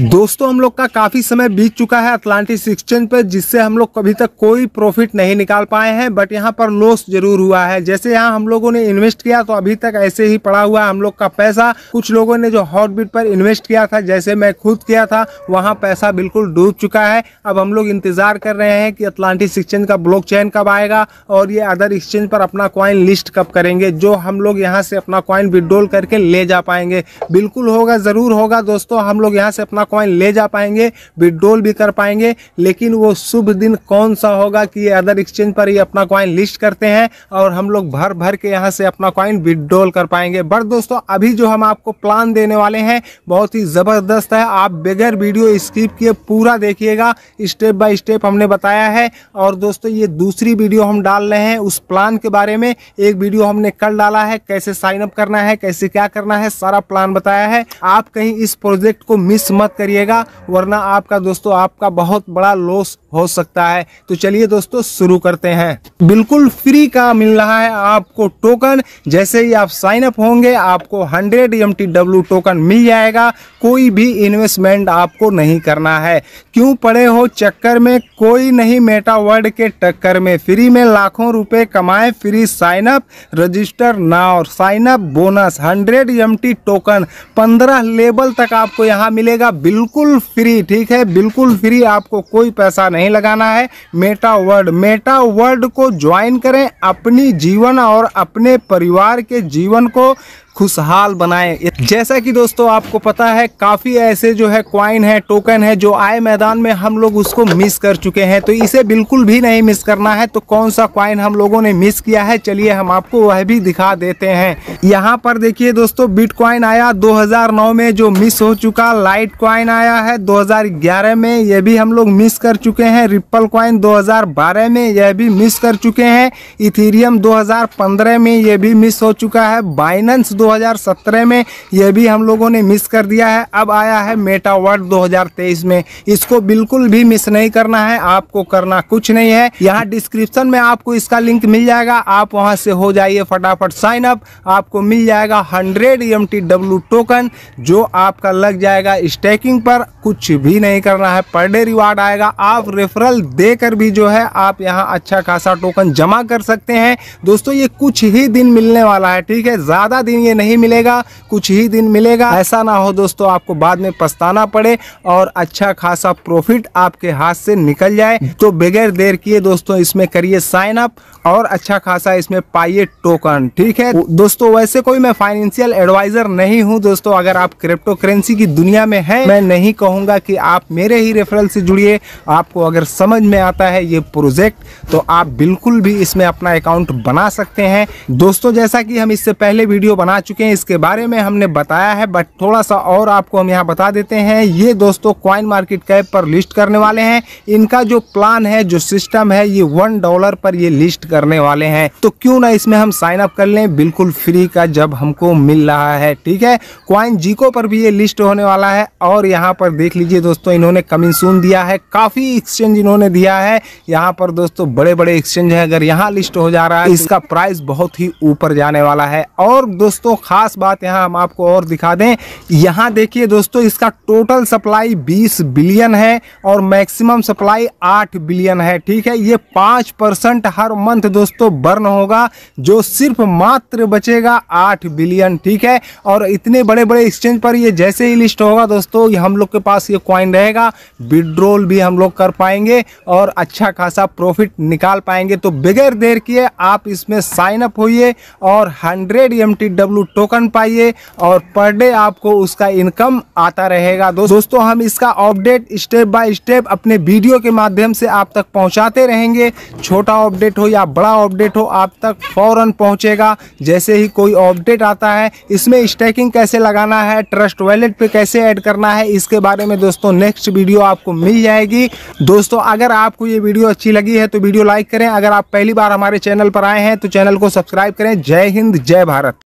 दोस्तों हम लोग का काफ़ी समय बीत चुका है अटलांटिस एक्सचेंज पर जिससे हम लोग कभी तक कोई प्रॉफिट नहीं निकाल पाए हैं बट यहाँ पर लॉस जरूर हुआ है जैसे यहाँ हम लोगों ने इन्वेस्ट किया तो अभी तक ऐसे ही पड़ा हुआ है हम लोग का पैसा कुछ लोगों ने जो हॉटबीट पर इन्वेस्ट किया था जैसे मैं खुद किया था वहाँ पैसा बिल्कुल डूब चुका है अब हम लोग इंतज़ार कर रहे हैं कि अटलांटिस एक्सचेंज का ब्लॉक कब आएगा और ये अदर एक्सचेंज पर अपना क्वाइन लिस्ट कब करेंगे जो हम लोग यहाँ से अपना क्वाइन विड्रोल करके ले जा पाएंगे बिल्कुल होगा ज़रूर होगा दोस्तों हम लोग यहाँ से अपना कॉइन ले जा पाएंगे विड्रोल भी कर पाएंगे लेकिन वो शुभ दिन कौन सा होगा कि अदर एक्सचेंज पर ही अपना कॉइन लिस्ट करते हैं और हम लोग भर भर के यहाँ से अपना कॉइन विड्रोल कर पाएंगे बट दोस्तों अभी जो हम आपको प्लान देने वाले हैं बहुत ही ज़बरदस्त है आप बगैर वीडियो स्किप किए पूरा देखिएगा स्टेप बाय स्टेप हमने बताया है और दोस्तों ये दूसरी वीडियो हम डाल रहे हैं उस प्लान के बारे में एक वीडियो हमने कल डाला है कैसे साइनअप करना है कैसे क्या करना है सारा प्लान बताया है आप कहीं इस प्रोजेक्ट को मिस मत करिएगा वरना आपका दोस्तों आपका बहुत बड़ा लॉस हो सकता है तो चलिए दोस्तों शुरू करते हैं बिल्कुल फ्री का मिल रहा है आपको टोकन जैसे ही आप साइन अप होंगे आपको 100 एम टोकन मिल जाएगा कोई भी इन्वेस्टमेंट आपको नहीं करना है क्यों पड़े हो चक्कर में कोई नहीं मेटावर्ड के टक्कर में फ्री में लाखों रुपए कमाए फ्री साइन अप रजिस्टर ना sign up bonus hundred M token पंद्रह लेवल तक आपको यहाँ मिलेगा बिल्कुल फ्री ठीक है बिल्कुल फ्री आपको कोई पैसा नहीं नहीं लगाना है मेटा वर्ड मेटा वर्ड को ज्वाइन करें अपनी जीवन और अपने परिवार के जीवन को खुशहाल बनाए जैसा कि दोस्तों आपको पता है काफ़ी ऐसे जो है क्वाइन है टोकन है जो आए मैदान में हम लोग उसको मिस कर चुके हैं तो इसे बिल्कुल भी नहीं मिस करना है तो कौन सा क्वाइन हम लोगों ने मिस किया है चलिए हम आपको वह भी दिखा देते हैं यहाँ पर देखिए दोस्तों बिट क्वाइन आया दो में जो मिस हो चुका लाइट क्वाइन आया है दो में यह भी हम लोग मिस कर चुके हैं रिप्पल क्वाइन दो में यह भी मिस कर चुके हैं इथीरियम दो में यह भी मिस हो चुका है बाइनेंस दो 2017 में यह भी हम लोगों ने मिस कर दिया है अब आया है वर्ड 2023 में इसको बिल्कुल भी मिस नहीं करना है आपको करना कुछ नहीं है यहाँ डिस्क्रिप्शन में आपको इसका लिंक मिल जाएगा आप वहां से हो जाइए फटाफट साइन अप आपको मिल जाएगा हंड्रेड एम टोकन जो आपका लग जाएगा स्टेकिंग पर कुछ भी नहीं करना है पर डे रिवार्ड आएगा आप रेफरल देकर भी जो है आप यहाँ अच्छा खासा टोकन जमा कर सकते हैं दोस्तों ये कुछ ही दिन मिलने वाला है ठीक है ज़्यादा दिन ये नहीं मिलेगा कुछ ही दिन मिलेगा ऐसा ना हो दोस्तों आपको बाद में पछताना पड़े और अच्छा खासा प्रॉफिट आपके हाथ से निकल जाए तो बगैर देर किए दोस्तों इसमें करिए साइन अप और अच्छा खासा इसमें पाइए टोकन ठीक है दोस्तों वैसे कोई मैं फाइनेंशियल एडवाइजर नहीं हूँ दोस्तों अगर आप क्रिप्टो करेंसी की दुनिया में है मैं नहीं कहूंगा कि आप मेरे ही रेफरल से जुड़िए आपको अगर समझ में आता है ये प्रोजेक्ट तो आप बिल्कुल भी इसमें अपना अकाउंट बना सकते हैं दोस्तों जैसा कि हम इससे पहले वीडियो बना चुके हैं इसके बारे में हमने बताया है बट थोड़ा सा और आपको हम यहाँ बता देते हैं ये दोस्तों क्वाइन मार्केट कैप पर लिस्ट करने वाले हैं इनका जो प्लान है जो सिस्टम है ये वन डॉलर पर ये लिस्ट करने वाले हैं तो क्यों ना इसमें हम साइन अप कर लें बिल्कुल फ्री का जब हमको मिल रहा है ठीक है क्वाइन जीको पर भी ये लिस्ट होने वाला है और यहाँ पर देख लीजिए दोस्तों इन्होंने सून दिया है काफ़ी एक्सचेंज इन्होंने दिया है यहाँ पर दोस्तों बड़े बड़े एक्सचेंज है अगर यहाँ लिस्ट हो जा रहा है तो इसका प्राइस बहुत ही ऊपर जाने वाला है और दोस्तों खास बात यहाँ हम आपको और दिखा दें यहाँ देखिए दोस्तों इसका टोटल सप्लाई 20 बिलियन है और मैक्सिमम सप्लाई 8 बिलियन है ठीक है ये 5 परसेंट हर मंथ दोस्तों बर्न होगा जो सिर्फ मात्र बचेगा 8 बिलियन ठीक है और इतने बड़े बड़े एक्सचेंज पर ये जैसे ही लिस्ट होगा दोस्तों हम लोग के पास ये क्वाइन रहेगा विड्रोल भी हम लोग कर पाएंगे और अच्छा खासा प्रॉफिट निकाल पाएंगे तो बगैर देर किए आप इसमें साइन अप होइए और hundred M T W token पाइए और पर डे आपको उसका इनकम आता रहेगा दोस्तों हम इसका अपडेट स्टेप बाय स्टेप अपने वीडियो के माध्यम से आप तक पहुंचाते रहेंगे छोटा अपडेट हो या बड़ा अपडेट हो आप तक फ़ौरन पहुंचेगा जैसे ही कोई अपडेट आता है इसमें स्टैकिंग कैसे लगाना है ट्रस्ट वैलेट पर कैसे ऐड करना है इसके बारे में दोस्तों नेक्स्ट वीडियो आपको मिल जाएगी दोस्तों अगर आपको ये वीडियो अच्छी लगी है तो वीडियो लाइक करें अगर आप पहली बार हमारे चैनल पर आए हैं तो चैनल को सब्सक्राइब करें जय हिंद जय भारत